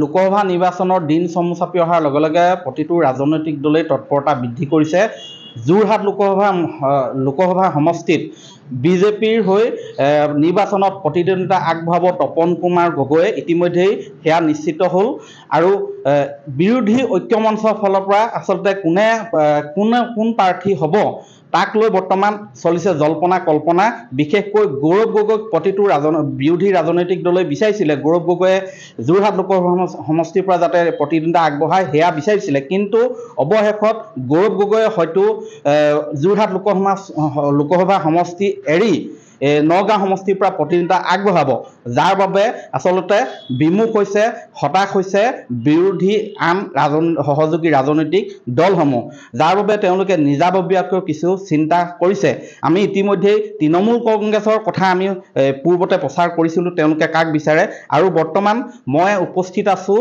লোকসভা নিৰ্বাচনৰ দিন চমুচাপি অহাৰ লগে লগে প্ৰতিটো ৰাজনৈতিক দলেই তৎপৰতা বৃদ্ধি কৰিছে যোৰহাট লোকসভা লোকসভা সমষ্টিত বিজেপিৰ হৈ নিৰ্বাচনত প্ৰতিদ্বন্দ্বিতা আগবঢ়াব তপন কুমাৰ গগৈয়ে ইতিমধ্যেই সেয়া নিশ্চিত হ'ল আৰু বিৰোধী ঐক্যমঞ্চৰ ফালৰ পৰা আচলতে কোনে কোনে কোন প্ৰাৰ্থী হ'ব তাক লৈ বৰ্তমান চলিছে জল্পনা কল্পনা বিশেষকৈ গৌৰৱ গগৈক প্ৰতিটো বিৰোধী ৰাজনৈতিক দলেই বিচাৰিছিলে গৌৰৱ গগৈয়ে যোৰহাট লোকসভা সমষ্টিৰ পৰা যাতে প্ৰতিদ্বন্দ্বিতা আগবঢ়ায় সেয়া বিচাৰিছিলে কিন্তু অৱশেষত গৌৰৱ গগৈয়ে হয়তো যোৰহাট লোকসভা লোকসভা সমষ্টি এৰি এই নগাঁও সমষ্টিৰ পৰা প্ৰতিনিধিতা আগবঢ়াব যাৰ বাবে আচলতে বিমুখ হৈছে হতাশ হৈছে বিৰোধী আন ৰাজন সহযোগী ৰাজনৈতিক দলসমূহ যাৰ বাবে তেওঁলোকে নিজাববীয়াকৈ কিছু চিন্তা কৰিছে আমি ইতিমধ্যেই তৃণমূল কংগ্ৰেছৰ কথা আমি পূৰ্বতে প্ৰচাৰ কৰিছিলোঁ তেওঁলোকে কাক বিচাৰে আৰু বৰ্তমান মই উপস্থিত আছোঁ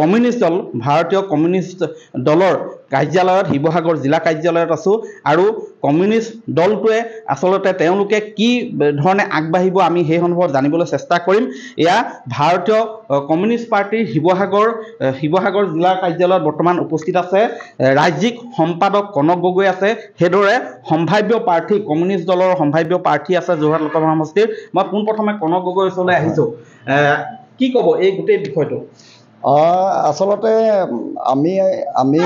কমিউনিষ্ট দল ভাৰতীয় কমিউনিষ্ট দলৰ কাৰ্যালয়ত শিৱসাগৰ জিলা কাৰ্যালয়ত আছোঁ আৰু কমিউনিষ্ট দলটোৱে আচলতে তেওঁলোকে কি ধৰণে আগবাঢ়িব আমি সেই সন্দৰ্ভত জানিবলৈ চেষ্টা কৰিম এয়া ভাৰতীয় কমিউনিষ্ট পাৰ্টীৰ শিৱসাগৰ শিৱসাগৰ জিলা কাৰ্যালয়ত বৰ্তমান উপস্থিত আছে ৰাজ্যিক সম্পাদক কনক গগৈ আছে সেইদৰে সম্ভাব্য প্ৰাৰ্থী কমিউনিষ্ট দলৰ সম্ভাব্য প্ৰাৰ্থী আছে যোৰহাট লোকসভা সমষ্টিৰ মই পোনপ্ৰথমে কনক গগৈৰ ওচৰলৈ আহিছোঁ কি ক'ব এই গোটেই বিষয়টো আচলতে আমি আমি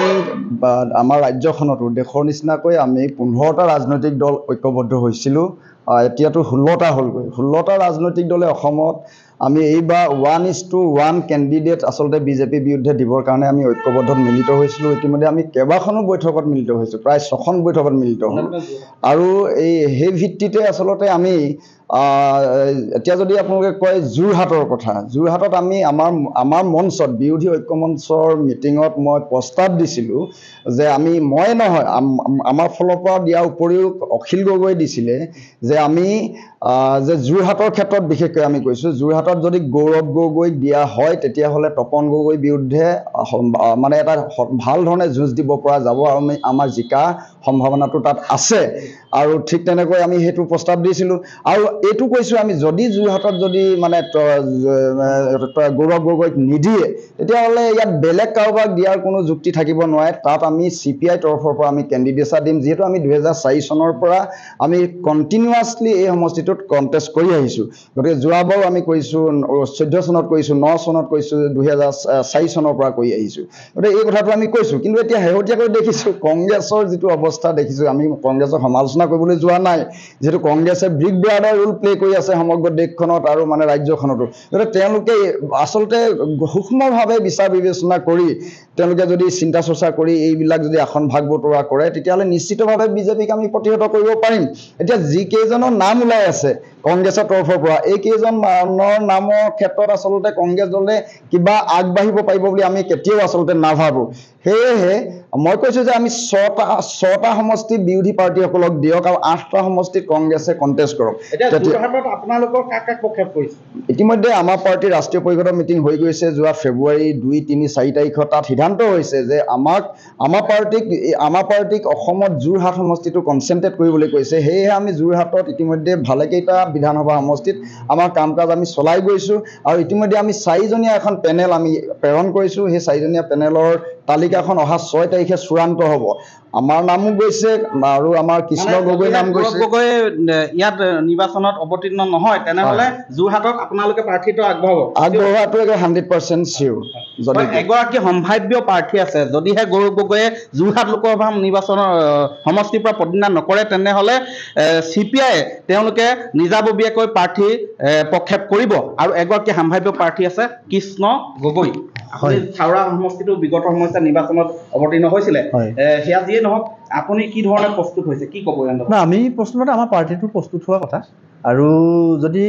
আমাৰ ৰাজ্যখনতো দেশৰ নিচিনাকৈ আমি পোন্ধৰটা ৰাজনৈতিক দল ঐক্যবদ্ধ হৈছিলোঁ এতিয়াতো ষোল্লটা হ'লগৈ ষোল্লটা ৰাজনৈতিক দলে অসমত আমি এইবাৰ one is to one candidate আচলতে বিজেপিৰ বিৰুদ্ধে দিবৰ কাৰণে আমি ঐক্যবদ্ধত মিলিত হৈছিলোঁ ইতিমধ্যে আমি কেইবাখনো বৈঠকত মিলিত হৈছোঁ প্ৰায় ছখন বৈঠকত মিলিত হ'ল আৰু এই সেই ভিত্তিতে আচলতে আমি এতিয়া যদি আপোনালোকে কয় যোৰহাটৰ কথা যোৰহাটত আমি আমাৰ আমাৰ মঞ্চত বিৰোধী ঐক্য মঞ্চৰ মিটিঙত মই প্ৰস্তাৱ দিছিলোঁ যে আমি মই নহয় আমাৰ ফালৰ পৰা দিয়াৰ উপৰিও অখিল গগৈ দিছিলে যে আমি যে যোৰহাটৰ ক্ষেত্ৰত বিশেষকৈ আমি কৈছোঁ যোৰহাটত যদি গৌৰৱ গগৈক দিয়া হয় তেতিয়াহ'লে তপন গগৈৰ বিৰুদ্ধে মানে এটা ভাল ধৰণে যুঁজ দিব পৰা যাব আৰু আমি আমাৰ জিকা সম্ভাৱনাটো তাত আছে আৰু ঠিক তেনেকৈ আমি সেইটো প্ৰস্তাৱ দিছিলোঁ আৰু এইটো কৈছোঁ আমি যদি যোৰহাটত যদি মানে গৌৰৱ গগৈক নিদিয়ে তেতিয়াহ'লে ইয়াত বেলেগ কাৰোবাক দিয়াৰ কোনো যুক্তি থাকিব নোৱাৰে তাত আমি চি পি আই তৰফৰ পৰা আমি কেণ্ডিডেচা দিম যিহেতু আমি দুহেজাৰ চাৰি চনৰ পৰা আমি কণ্টিনিউৱাছলি এই সমষ্টিটোত কণ্টেষ্ট কৰি আহিছোঁ গতিকে যোৱাবাৰো আমি কৰিছোঁ চৈধ্য চনত কৰিছোঁ ন চনত কৰিছোঁ দুহেজাৰ চাৰি চনৰ পৰা কৰি আহিছোঁ গতিকে এই কথাটো আমি কৈছোঁ কিন্তু এতিয়া শেহতীয়াকৈ দেখিছোঁ কংগ্ৰেছৰ যিটো অৱস্থা দেখিছোঁ আমি কংগ্ৰেছক সমালোচনা কৰিবলৈ যোৱা নাই যিহেতু কংগ্ৰেছে ব্ৰিগ ব্ৰাডাৰ ৰোল প্লে কৰি আছে সমগ্ৰ দেশখনত আৰু মানে ৰাজ্যখনতো গতিকে তেওঁলোকে আচলতে সূক্ষ্মভাৱে বিচাৰ বিবেচনা কৰি তেওঁলোকে যদি চিন্তা চৰ্চা কৰি এইবিলাক যদি আসন ভাগ বতৰা কৰে তেতিয়াহ'লে নিশ্চিতভাৱে বিজেপিক আমি প্ৰতিহত কৰিব পাৰিম এতিয়া যিকেইজনৰ নাম ওলাই আছে কংগ্ৰেছৰ তৰফৰ পৰা এইকেইজন মানৰ নামৰ ক্ষেত্ৰত আচলতে কংগ্ৰেছ দলে কিবা আগবাঢ়িব পাৰিব বুলি আমি কেতিয়াও আচলতে নাভাবো সেয়েহে মই কৈছো যে আমি ছটা ছটা সমষ্টি বিৰোধী পাৰ্টীসকলক দিয়ক আৰু আঠটা সমষ্টিত কংগ্ৰেছে কণ্টেষ্ট কৰক আপোনালোকৰ ইতিমধ্যে আমাৰ পাৰ্টীৰ ৰাষ্ট্ৰীয় পৰিষদৰ মিটিং হৈ গৈছে যোৱা ফেব্ৰুৱাৰী দুই তিনি চাৰি তাৰিখত তাত সিদ্ধান্ত হৈছে যে আমাক আমাৰ পাৰ্টীক আমাৰ পাৰ্টীক অসমত যোৰহাট সমষ্টিটো কনচেনট্ৰেট কৰিবলৈ কৈছে সেয়েহে আমি যোৰহাটত ইতিমধ্যে ভালেকেইটা বিধানসভা সমষ্টিত আমাৰ কাম কাজ আমি চলাই গৈছো আৰু ইতিমধ্যে আমি চাৰিজনীয়া এখন পেনেল আমি প্ৰেৰণ কৰিছো সেই চাৰিজনীয়া পেনেলৰ তালিকাখন অহা ছয় তাৰিখে চূড়ান্ত হ'ব আমাৰ নামো গৈছে আৰু আমাৰ কৃষ্ণ গগৈ নাম গৈছে গগৈ ইয়াত নিৰ্বাচনত অৱতীৰ্ণ নহয় তেনেহ'লে যোৰহাটত আপোনালোকে প্ৰাৰ্থীটো আগবঢ়াব আগবঢ়োৱাটো একে হাণ্ড্ৰেড পাৰ্চেণ্ট চিয়'ৰ যদি এগৰাকী সম্ভাৱ্য প্ৰাৰ্থী আছে যদিহে গৌৰৱ গগৈয়ে যোৰহাট লোকসভা নিৰ্বাচনৰ সমষ্টিৰ পৰা প্ৰতিদিনা নকৰে তেনেহ'লে চি পি আই তেওঁলোকে নিজা নিজাববীয়াকৈ প্ৰাৰ্থী প্ৰক্ষেপ কৰিব আৰু এগৰাকী সাম্ভাব্য প্ৰাৰ্থী আছে কৃষ্ণ গগৈ আমি প্ৰশ্নটো আমাৰ পাৰ্টিটো প্ৰস্তুত হোৱা কথা আৰু যদি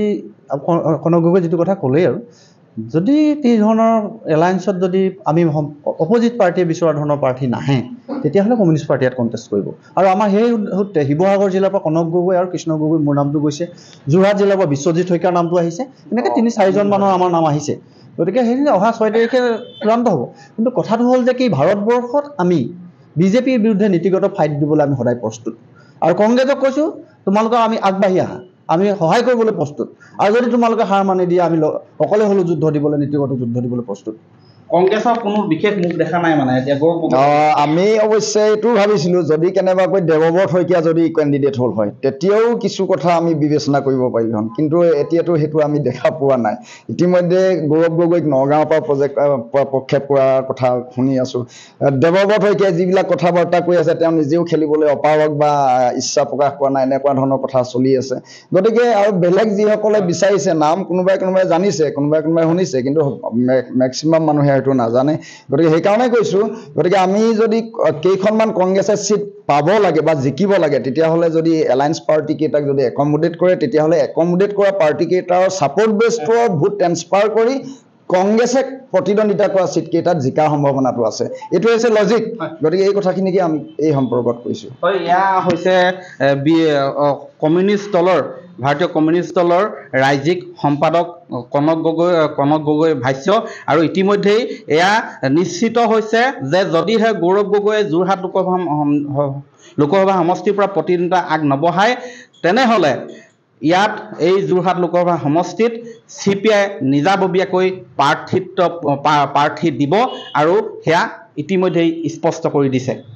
কনক গগৈ যিটো কথা ক'লেই আৰু যদি কি ধৰণৰ এলায়েঞ্চত যদি আমি অপজিট পাৰ্টীয়ে বিচৰা ধৰণৰ প্ৰাৰ্থী নাহে তেতিয়াহ'লে কমিউনিষ্ট পাৰ্টি ইয়াত কণ্টেষ্ট কৰিব আৰু আমাৰ সেই সূত্ৰে শিৱসাগৰ জিলাৰ পৰা কনক গগৈ আৰু কৃষ্ণ গগৈ মোৰ নামটো গৈছে যোৰহাট জিলাৰ পৰা বিশ্বজিৎ শইকীয়াৰ নামটো আহিছে এনেকৈ তিনি চাৰিজন মানুহৰ আমাৰ নাম আহিছে গতিকে সেই অহা ছয় তাৰিখে চূড়ান্ত হ'ব কিন্তু কথাটো হ'ল যে কি ভাৰতবৰ্ষত আমি বিজেপিৰ বিৰুদ্ধে নীতিগত ফাইট দিবলৈ আমি সদায় প্ৰস্তুত আৰু কংগ্ৰেছক কৈছো তোমালোকক আমি আগবাঢ়ি আহা আমি সহায় কৰিবলৈ প্ৰস্তুত আৰু যদি তোমালোকে হাৰ মানি দিয়া আমি অকলে হ'লেও যুদ্ধ দিবলৈ নীতিগত যুদ্ধ দিবলৈ প্ৰস্তুত কংগ্ৰেছৰ কোনো বিশেষ দেখা নাই মানে এতিয়া আমি অৱশ্যে এইটো ভাবিছিলো যদি কেনেবাকৈ দেৱব্ৰত শইকীয়া যদি কেণ্ডিডেট হ'ল হয় তেতিয়াও কিছু কথা আমি বিবেচনা কৰিব পাৰিলোহেঁতেন কিন্তু এতিয়াতো সেইটো আমি দেখা পোৱা নাই ইতিমধ্যে গৌৰৱ গগৈক নগাঁৱৰ পৰা প্ৰজেক্ট প্ৰক্ষেপ কৰাৰ কথা শুনি আছো দেৱব্ৰত শইকীয়াই যিবিলাক কথা বাৰ্তা কৰি আছে তেওঁ নিজেও খেলিবলৈ অপাৰক বা ইচ্ছা প্ৰকাশ কৰা নাই এনেকুৱা ধৰণৰ কথা চলি আছে গতিকে আৰু বেলেগ যিসকলে বিচাৰিছে নাম কোনোবাই কোনোবাই জানিছে কোনোবাই কোনোবাই শুনিছে কিন্তু মেক্সিমাম মানুহে সেইটো নাজানে গতিকে সেইকাৰণে কৈছোঁ গতিকে আমি যদি কেইখনমান কংগ্ৰেছে ছিট পাব লাগে বা জিকিব লাগে তেতিয়াহ'লে যদি এলায়েন্স পাৰ্টিকেইটাক যদি একমডেট কৰে তেতিয়াহ'লে একমডেট কৰা পাৰ্টিকেইটাৰ ছাপৰ্ট বেছটোৰ ভোট ট্ৰেন্সফাৰ কৰি কংগ্ৰেছে প্ৰতিদ্বন্দ্বিতা কৰা ছিটকেইটাত জিকাৰ সম্ভাৱনাটো আছে এইটো হৈছে লজিক গতিকে এই কথাখিনিকে আমি এই সম্পৰ্কত কৈছোঁ হয় এয়া হৈছে কমিউনিষ্ট দলৰ ভাৰতীয় কমিউনিষ্ট দলৰ ৰাজ্যিক সম্পাদক কনক গগৈ কনক গগৈ ভাষ্য আৰু ইতিমধ্যেই এয়া নিশ্চিত হৈছে যে যদিহে গৌৰৱ গগৈয়ে যোৰহাট লোকসভা লোকসভা সমষ্টিৰ পৰা প্ৰতিদ্বন্দ্বিতা আগ নবঢ়ায় তেনেহ'লে ইয়াত এই যোৰহাট লোকসভা সমষ্টিত চি পি আই নিজাববীয়াকৈ প্ৰাৰ্থিত্ব প্ৰাৰ্থী দিব আৰু সেয়া ইতিমধ্যেই স্পষ্ট কৰি দিছে